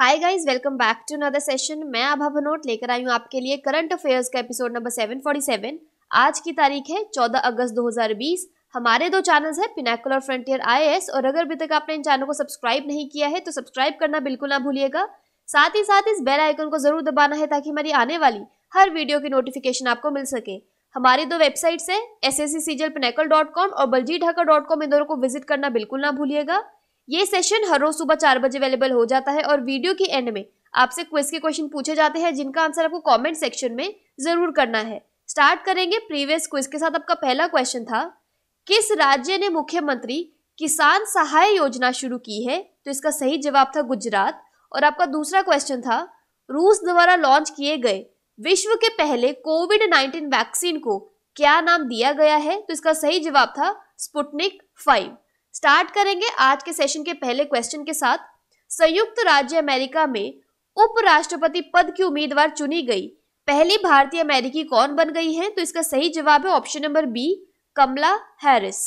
Hi guys welcome back to another session मैं अभा भनोट लेकर आई हूँ आपके लिए करंट अफेयर्स का एपिसोड नंबर 747 आज की तारीख है 14 अगस्त 2020 हमारे दो चैनल्स हैं पिनाकुल और फ्रंटियर आई और अगर अभी तक आपने इन चैनल को सब्सक्राइब नहीं किया है तो सब्सक्राइब करना बिल्कुल ना भूलिएगा साथ ही साथ इस बेल आइकन को जरूर दबाना है ताकि हमारी आने वाली हर वीडियो की नोटिफिकेशन आपको मिल सके हमारी दो वेबसाइट्स हैं एस एस सी सीजल डॉट कॉम और बलजी ढाका डॉट कॉम इन दोनों को विजिट करना बिल्कुल ना भूलिएगा ये सेशन हर रोज सुबह चार बजे अवेलेबल हो जाता है और वीडियो के एंड में आपसे क्विज के क्वेश्चन पूछे जाते हैं जिनका आंसर आपको कमेंट सेक्शन में जरूर करना है स्टार्ट करेंगे प्रीवियस क्विज के साथ आपका पहला क्वेश्चन था किस राज्य ने मुख्यमंत्री किसान सहाय योजना शुरू की है तो इसका सही जवाब था गुजरात और आपका दूसरा क्वेश्चन था रूस द्वारा लॉन्च किए गए विश्व के पहले कोविड नाइन्टीन वैक्सीन को क्या नाम दिया गया है तो इसका सही जवाब था स्पुटनिक फाइव स्टार्ट करेंगे आज के सेशन के पहले क्वेश्चन के साथ संयुक्त राज्य अमेरिका में उपराष्ट्रपति पद की उम्मीदवार चुनी गई पहली भारतीय अमेरिकी कौन बन गई है तो इसका सही जवाब है option number B Kamala Harris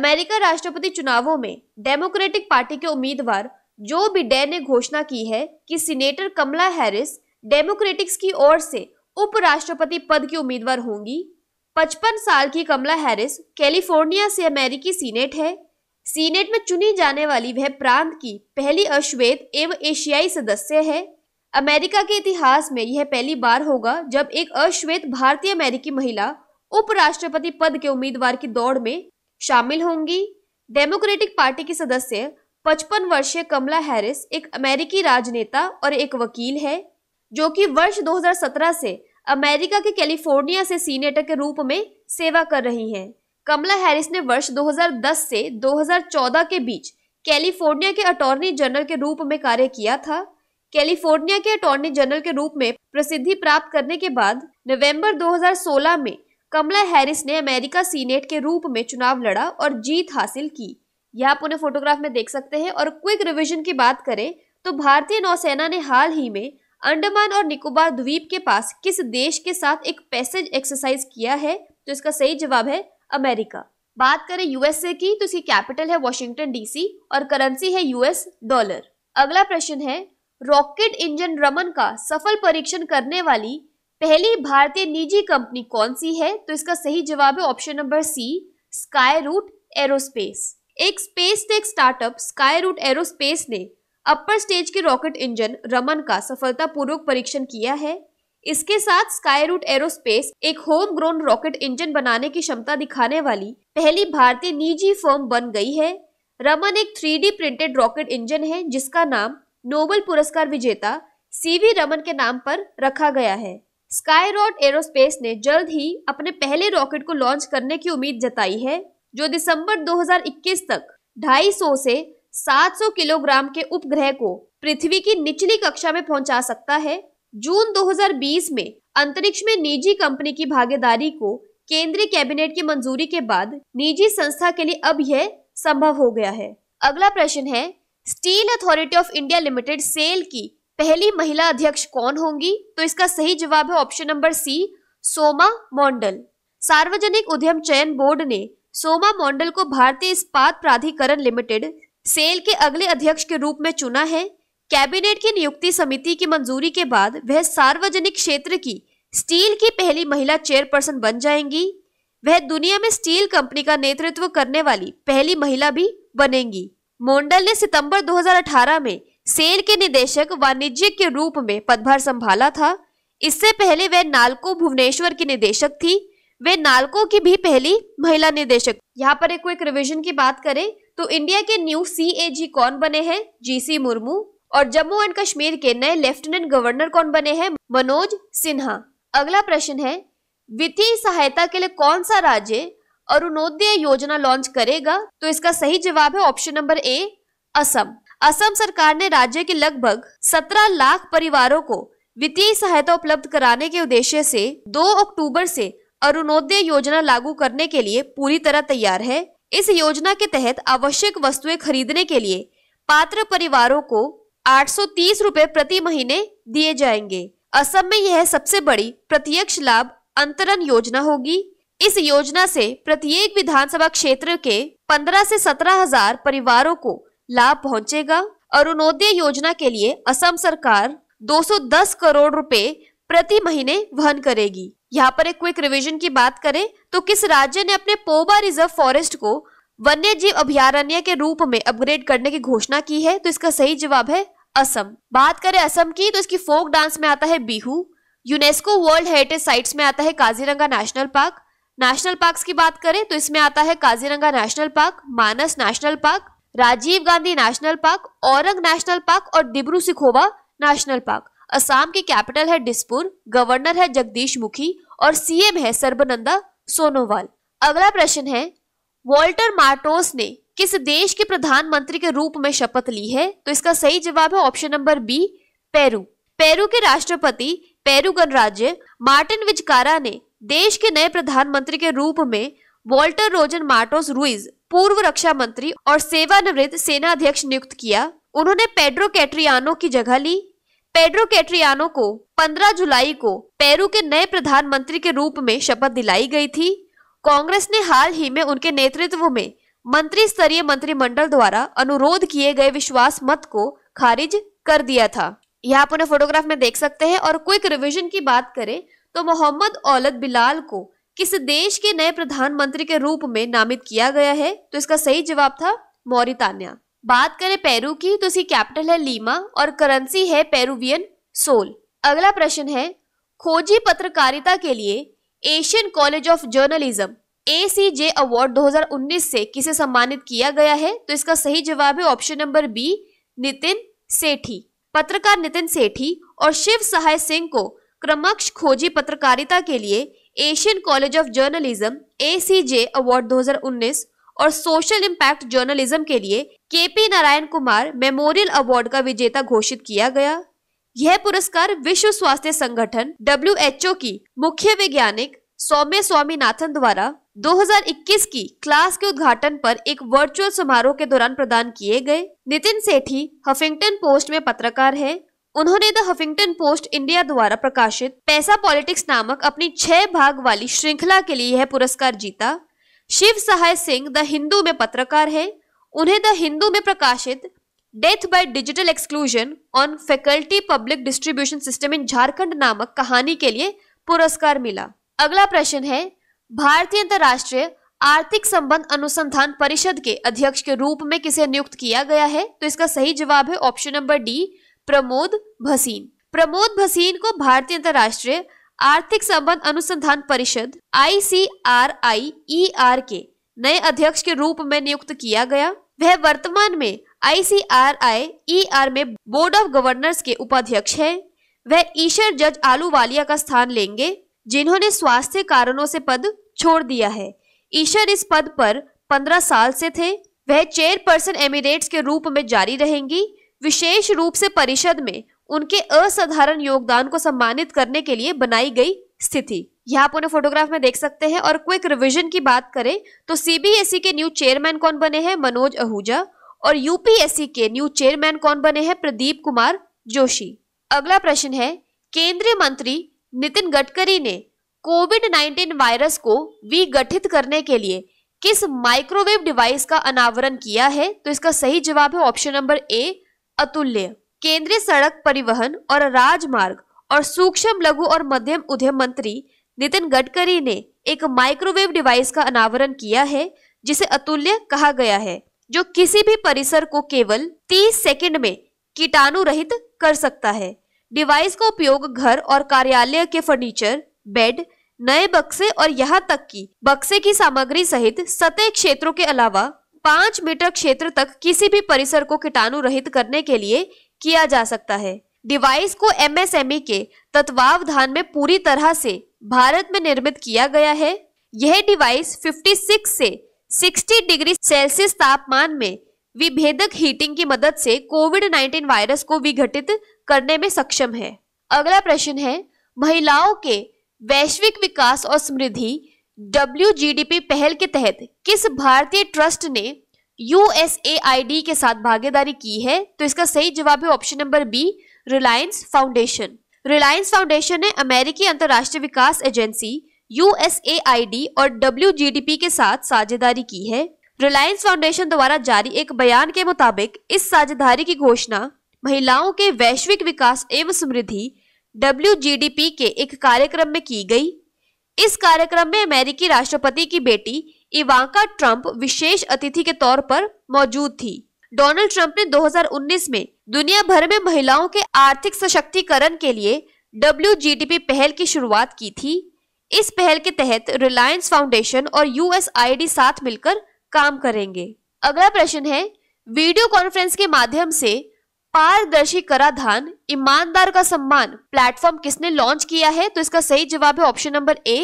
America राष्ट्रपति चुनावों में डेमोक्रेटिक पार्टी के उम्मीदवार जो बिडे ने घोषणा की है कि सीनेटर कमला हैरिस डेमोक्रेटिक्स की ओर से उपराष्ट्रपति पद की उम्मीदवार होंगी 55 साल की कमला हैरिस कैलिफोर्निया से अमेरिकी सीनेट है सीनेट में चुनी जाने वाली वह प्रांत की पहली अश्वेत एवं एशियाई सदस्य है अमेरिका के इतिहास में यह पहली बार होगा जब एक अश्वेत भारतीय अमेरिकी महिला उपराष्ट्रपति पद के उम्मीदवार की दौड़ में शामिल होंगी डेमोक्रेटिक पार्टी की सदस्य पचपन वर्षीय कमला हैरिस एक अमेरिकी राजनेता और एक वकील है जो कि वर्ष 2017 से अमेरिका के कैलिफोर्निया से सीनेटर के रूप में सेवा कर रही हैं कमला हैरिस ने वर्ष 2010 से 2014 के बीच कैलिफोर्निया के अटॉर्नी जनरल के रूप में कार्य किया था कैलिफोर्निया के अटॉर्नी जनरल के रूप में प्रसिद्धि प्राप्त करने के बाद नवंबर 2016 में कमला हैरिस ने अमेरिका सीनेट के रूप में चुनाव लड़ा और जीत हासिल की यह आप उन्हें फोटोग्राफ में देख सकते हैं और क्विक रिविजन की बात करें तो भारतीय नौसेना ने हाल ही में अंडमान और निकोबार द्वीप के पास किस देश के साथ एक पैसेज एक्सरसाइज किया है तो इसका सही जवाब है अमेरिका बात करें यूएसए की तो इसकी कैपिटल है वॉशिंगटन डीसी और करेंसी है यूएस डॉलर अगला प्रश्न है रॉकेट इंजन रमन का सफल परीक्षण करने वाली पहली भारतीय निजी कंपनी कौन सी है तो इसका सही जवाब है option number C Skyroot aerospace एक space tech startup Skyroot aerospace ने अपर स्टेज के रॉकेट इंजन रमन का सफलतापूर्वक परीक्षण किया है इसके साथ स्काई रूट एरोस्पेस एक होम ग्रोन रॉकेट इंजन बनाने की क्षमता दिखाने वाली पहली भारतीय निजी फर्म बन गई है रमन एक थ्री प्रिंटेड रॉकेट इंजन है जिसका नाम नोबल पुरस्कार विजेता सीवी रमन के नाम पर रखा गया है स्काई रॉट एरोस्पेस ने जल्द ही अपने पहले रॉकेट को लॉन्च करने की उम्मीद जताई है जो दिसंबर 2021 तक 250 से 700 किलोग्राम के उपग्रह को पृथ्वी की निचली कक्षा में पहुंचा सकता है जून 2020 में अंतरिक्ष में निजी कंपनी की भागीदारी को केंद्रीय कैबिनेट की मंजूरी के बाद निजी संस्था के लिए अब यह संभव हो गया है अगला प्रश्न है steel authority of India limited SAIL की पहली महिला अध्यक्ष कौन होंगी तो इसका सही जवाब है option number C Soma Mondal सार्वजनिक उद्यम चयन बोर्ड ने सोमा मॉन्डल को भारतीय इस्पात प्राधिकरण लिमिटेड सेल के अगले अध्यक्ष के रूप में चुना है कैबिनेट की नियुक्ति समिति की मंजूरी के बाद वह सार्वजनिक क्षेत्र की स्टील की पहली महिला चेयरपर्सन बन जाएंगी वह दुनिया में स्टील कंपनी का नेतृत्व करने वाली पहली महिला भी बनेंगी मोंडल ने सितंबर 2018 में सेल के निदेशक वाणिज्य के रूप में पदभार संभाला था इससे पहले वह नालको भुवनेश्वर की निदेशक थी वे नालको की भी पहली महिला निदेशक यहाँ पर एक क्विक रिविजन की बात करें तो इंडिया के न्यू सी कौन बने हैं जीसी मुर्मू और जम्मू एंड कश्मीर के नए लेफ्टिनेंट गवर्नर कौन बने हैं मनोज सिन्हा अगला प्रश्न है वित्तीय सहायता के लिए कौन सा राज्य अरुणोदय योजना लॉन्च करेगा तो इसका सही जवाब है option number A Assam Assam सरकार ने राज्य के लगभग 17 लाख परिवारों को वित्तीय सहायता उपलब्ध कराने के उद्देश्य से 2 अक्टूबर से अरुणोदय योजना लागू करने के लिए पूरी तरह तैयार है इस योजना के तहत आवश्यक वस्तुएं खरीदने के लिए पात्र परिवारों को 830 रुपए प्रति महीने दिए जाएंगे असम में यह सबसे बड़ी प्रत्यक्ष लाभ अंतरण योजना होगी इस योजना से प्रत्येक विधानसभा क्षेत्र के 15 से सत्रह हजार परिवारों को लाभ पहुंचेगा अरुणोदय योजना के लिए असम सरकार 210 करोड़ रुपए प्रति महीने वहन करेगी यहाँ पर एक क्विक रिवीजन की बात करें तो किस राज्य ने अपने पोबा रिजर्व फॉरेस्ट को वन्य जीव अभ्यारण्य के रूप में अपग्रेड करने की घोषणा की है तो इसका सही जवाब है असम बात करें असम की तो इसकी फोक डांस में आता है Bihu UNESCO world heritage sites में आता है Kaziranga national park national parks की बात करें तो इसमें आता है Kaziranga national park Manas national park Rajiv Gandhi national park Orang national park और डिब्रू सिखोवा नेशनल पार्क असम की कैपिटल है डिस्पुर गवर्नर है जगदीश मुखी और सीएम है सर्बनंदा सोनोवाल अगला प्रश्न है वॉल्टर मार्टोस ने किस देश के प्रधानमंत्री के रूप में शपथ ली है तो इसका सही जवाब है option number B Peru Peru के राष्ट्रपति पेरू गणराज्य मार्टिन विजकारा ने देश के नए प्रधानमंत्री के रूप में वॉल्टर रोजन मार्टोस रुइज पूर्व रक्षा मंत्री और सेवानिवृत्त सेना अध्यक्ष नियुक्त किया उन्होंने पेड्रो कैट्रियानो की जगह ली पेड्रो कैट्रियानो को 15 जुलाई को पेरू के नए प्रधानमंत्री के रूप में शपथ दिलाई गई थी कांग्रेस ने हाल ही में उनके नेतृत्व में मंत्री स्तरीय मंत्रिमंडल द्वारा अनुरोध किए गए विश्वास मत को खारिज कर दिया था यह आप उन्हें फोटोग्राफ में देख सकते हैं और क्विक रिविजन की बात करें तो मोहम्मद औलद बिलाल को किस देश के नए प्रधानमंत्री के रूप में नामित किया गया है तो इसका सही जवाब था मौरितानिया बात करें पेरू की तो इसकी कैपिटल है लीमा और करेंसी है पेरुवियन सोल अगला प्रश्न है खोजी पत्रकारिता के लिए Asian college of journalism A C J award 2019 से किसे सम्मानित किया गया है तो इसका सही जवाब है option number B Nitin Sethi पत्रकार नितिन सेठी और शिव सहाय सिंह को क्रमक्ष खोजी पत्रकारिता के लिए Asian college of journalism A C J award 2019 और सोशल इम्पैक्ट जर्नलिज्म के लिए K P Narayan Kumar memorial award का विजेता घोषित किया गया यह पुरस्कार विश्व स्वास्थ्य संगठन डब्ल्यू की मुख्य वैज्ञानिक सौम्य स्वामीनाथन द्वारा 2021 की क्लास के उद्घाटन पर एक वर्चुअल समारोह के दौरान प्रदान किए गए नितिन सेठी हफिंगटन पोस्ट में पत्रकार हैं उन्होंने द हफिंगटन पोस्ट इंडिया द्वारा प्रकाशित पैसा पॉलिटिक्स नामक अपनी छह भाग वाली श्रृंखला के लिए यह पुरस्कार जीता शिव सहाय सिंह द हिंदू में पत्रकार है उन्हें द हिंदू में प्रकाशित death by digital exclusion on faculty public distribution system in Jharkhand नामक कहानी के लिए पुरस्कार मिला अगला प्रश्न है भारतीय अंतर्राष्ट्रीय आर्थिक संबंध अनुसंधान परिषद के अध्यक्ष के रूप में किसे नियुक्त किया गया है तो इसका सही जवाब है option number D Pramod Bhasin Pramod Bhasin को भारतीय अंतर्राष्ट्रीय आर्थिक संबंध अनुसंधान परिषद आई C R I E are के नए अध्यक्ष के रूप में नियुक्त किया गया वह वर्तमान में I C R I E R में बोर्ड ऑफ गवर्नर्स के उपाध्यक्ष हैं। वह ईशर जज आलू वालिया का स्थान लेंगे जिन्होंने स्वास्थ्य कारणों से पद छोड़ दिया है ईशर इस पद पर पंद्रह साल से थे वह चेयरपर्सन एमिरेट्स के रूप में जारी रहेंगी विशेष रूप से परिषद में उनके असाधारण योगदान को सम्मानित करने के लिए बनाई गई स्थिति यह आप उन्हें फोटोग्राफ में देख सकते हैं और क्विक रिविजन की बात करें तो सीबीएसई e के न्यू चेयरमैन कौन बने हैं मनोज आहूजा और यूपीएससी e के न्यू चेयरमैन कौन बने हैं प्रदीप कुमार जोशी अगला प्रश्न है केंद्रीय मंत्री नितिन गडकरी ने कोविड 19 वायरस को विघटित करने के लिए किस माइक्रोवेव डिवाइस का अनावरण किया है तो इसका सही जवाब है ऑप्शन नंबर ए अतुल्य केंद्रीय सड़क परिवहन और राजमार्ग और सूक्ष्म लघु और मध्यम उद्यम मंत्री नितिन गडकरी ने एक माइक्रोवेव डिवाइस का अनावरण किया है जिसे अतुल्य कहा गया है जो किसी भी परिसर को केवल 30 सेकंड में कीटाणु रहित कर सकता है डिवाइस का उपयोग घर और कार्यालय के फर्नीचर बेड नए बक्से और यहाँ तक कि बक्से की सामग्री सहित सतह क्षेत्रों के अलावा पाँच मीटर क्षेत्र तक किसी भी परिसर को कीटाणु रहित करने के लिए किया जा सकता है डिवाइस को एमएसएमई e के तत्वावधान में पूरी तरह से भारत में निर्मित किया गया है यह डिवाइस 56 से 60 डिग्री सेल्सियस तापमान में विभेदक हीटिंग की मदद से कोविड 19 वायरस को विघटित करने में सक्षम है अगला प्रश्न है महिलाओं के वैश्विक विकास और समृद्धि डब्ल्यू पहल के तहत किस भारतीय ट्रस्ट ने यू के साथ भागीदारी की है तो इसका सही जवाब है option number B Reliance foundation Reliance foundation ने अमेरिकी अंतर्राष्ट्रीय विकास एजेंसी यू और डब्ल्यू के साथ साझेदारी की है रिलायंस फाउंडेशन द्वारा जारी एक बयान के मुताबिक इस साझेदारी की घोषणा महिलाओं के वैश्विक विकास एवं समृद्धि डब्ल्यू के एक कार्यक्रम में की गई इस कार्यक्रम में अमेरिकी राष्ट्रपति की बेटी इवांका ट्रंप विशेष अतिथि के तौर पर मौजूद थी डोनाल्ड ट्रंप ने 2019 में दुनिया भर में महिलाओं के आर्थिक सशक्तिकरण के लिए डब्ल्यू पहल की शुरुआत की थी इस पहल के तहत रिलायंस फाउंडेशन और यूएसआईडी साथ मिलकर काम करेंगे अगला प्रश्न है वीडियो कॉन्फ्रेंस के माध्यम से पारदर्शी कराधान ईमानदार का सम्मान प्लेटफॉर्म किसने लॉन्च किया है तो इसका सही जवाब है option number A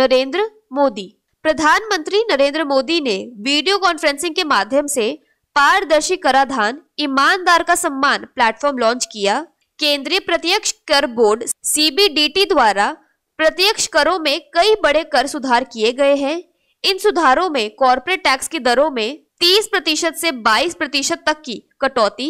Narendra Modi प्रधानमंत्री नरेंद्र मोदी ने वीडियो कॉन्फ्रेंसिंग के माध्यम से पारदर्शी कराधान ईमानदार का सम्मान प्लेटफॉर्म लॉन्च किया केंद्रीय प्रत्यक्ष कर बोर्ड सीबीडीटी द्वारा प्रत्यक्ष करों में कई बड़े कर सुधार किए गए हैं इन सुधारों में कॉरपोरेट टैक्स की दरों में 30 प्रतिशत से 22 प्रतिशत तक की कटौती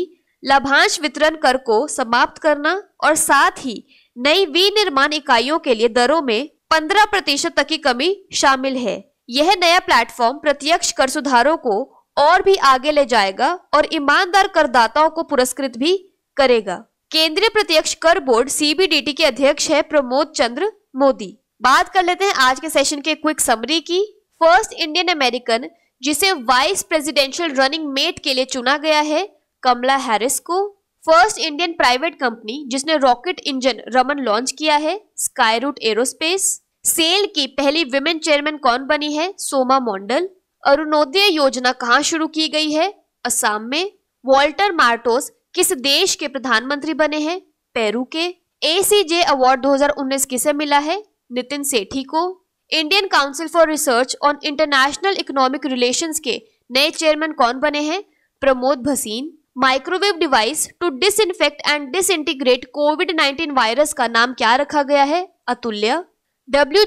लाभांश वितरण कर को समाप्त करना और साथ ही नई विनिर्माण इकाइयों के लिए दरों में 15 प्रतिशत तक की कमी शामिल है यह नया प्लेटफॉर्म प्रत्यक्ष कर सुधारों को और भी आगे ले जाएगा और ईमानदार करदाताओं को पुरस्कृत भी करेगा केंद्रीय प्रत्यक्ष कर बोर्ड सीबीडीटी के अध्यक्ष है प्रमोद चंद्र मोदी बात कर लेते हैं आज के सेशन के क्विक समरी की फर्स्ट इंडियन अमेरिकन जिसे वाइस प्रेसिडेंशियल रनिंग मेट के लिए चुना गया है कमला हैरिस को फर्स्ट इंडियन प्राइवेट कंपनी जिसने रॉकेट इंजन रमन लॉन्च किया है स्काईरूट एरोस्पेस सेल की पहली विमेन चेयरमैन कौन बनी है सोमा मोंडल अरुणोदय योजना कहाँ शुरू की गई है असम में वॉल्टर मार्टोस किस देश के प्रधानमंत्री बने हैं पेरू के एसीजे अवार्ड 2019 किसे मिला है नितिन सेठी को Indian council for research on international economic relations के नए चेयरमैन कौन बने हैं Pramod Bhasin microwave device to disinfect and disintegrate covid 19 virus का नाम क्या रखा गया है अतुल्य डब्ल्यू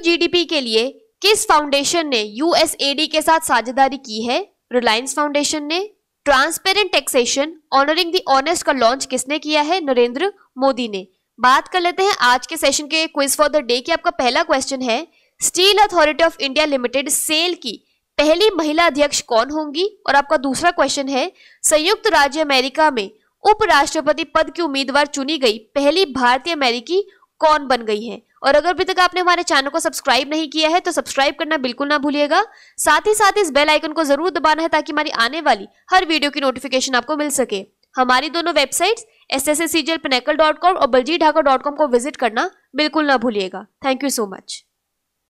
के लिए किस फाउंडेशन ने यूएसएडी के साथ साझेदारी की है रिलायंस फाउंडेशन ने transparent taxation honouring the honest का लॉन्च किसने किया है नरेंद्र मोदी ने बात कर लेते हैं आज के सेशन के क्विज फॉर द डे की आपका पहला क्वेश्चन है steel authority of India limited SAIL की पहली महिला अध्यक्ष कौन होंगी और आपका दूसरा क्वेश्चन है संयुक्त राज्य अमेरिका में उपराष्ट्रपति पद की उम्मीदवार चुनी गई पहली भारतीय अमेरिकी कौन बन गई है और अगर अभी तक आपने हमारे चैनल को सब्सक्राइब नहीं किया है तो सब्सक्राइब करना बिल्कुल ना भूलिएगा साथ ही साथ इस बेल आइकन को जरूर दबाना है ताकि हमारी आने वाली हर वीडियो की नोटिफिकेशन आपको मिल सके हमारी दोनों websites S S S C G dot com और बलजी ढाका डॉट कॉम को विजिट करना बिल्कुल ना भूलिएगा थैंक यू सो मच